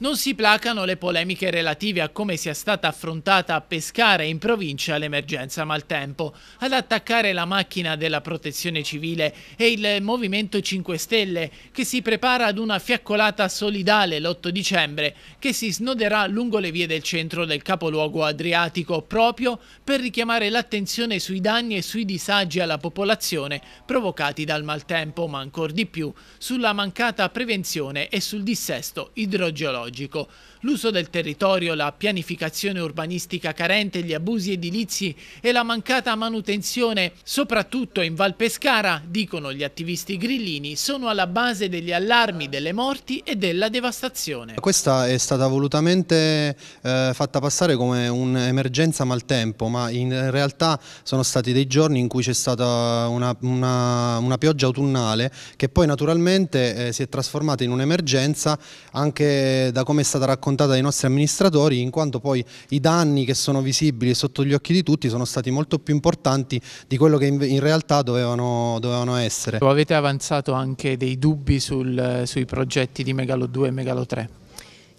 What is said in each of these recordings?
non si placano le polemiche relative a come sia stata affrontata a Pescara in provincia l'emergenza maltempo. Ad attaccare la macchina della protezione civile è il Movimento 5 Stelle che si prepara ad una fiaccolata solidale l'8 dicembre che si snoderà lungo le vie del centro del capoluogo adriatico proprio per richiamare l'attenzione sui danni e sui disagi alla popolazione provocati dal maltempo ma ancor di più sulla mancata prevenzione e sul dissesto idrogeologico ecologico. L'uso del territorio, la pianificazione urbanistica carente, gli abusi edilizi e la mancata manutenzione, soprattutto in Val Pescara, dicono gli attivisti grillini, sono alla base degli allarmi, delle morti e della devastazione. Questa è stata volutamente eh, fatta passare come un'emergenza maltempo, ma in realtà sono stati dei giorni in cui c'è stata una, una, una, pioggia autunnale che poi naturalmente eh, si è trasformata in un'emergenza anche da da come è stata raccontata dai nostri amministratori, in quanto poi i danni che sono visibili sotto gli occhi di tutti sono stati molto più importanti di quello che in realtà dovevano, dovevano essere. Avete avanzato anche dei dubbi sul, sui progetti di Megalo 2 e Megalo 3?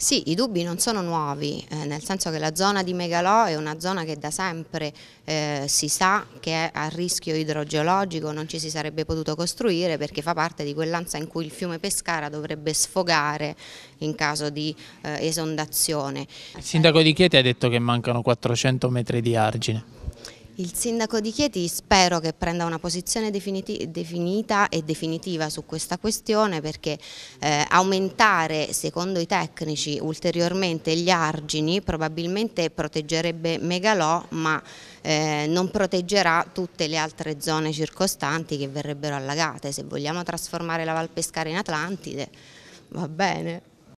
Sì, i dubbi non sono nuovi, eh, nel senso che la zona di Megalò è una zona che da sempre eh, si sa che è a rischio idrogeologico, non ci si sarebbe potuto costruire perché fa parte di quell'anza in cui il fiume Pescara dovrebbe sfogare in caso di eh, esondazione. Il sindaco di Chieti ha detto che mancano 400 metri di argine. Il sindaco di Chieti spero che prenda una posizione definita e definitiva su questa questione perché eh, aumentare secondo i tecnici ulteriormente gli argini probabilmente proteggerebbe Megalò ma eh, non proteggerà tutte le altre zone circostanti che verrebbero allagate. Se vogliamo trasformare la Val Valpescara in Atlantide va bene.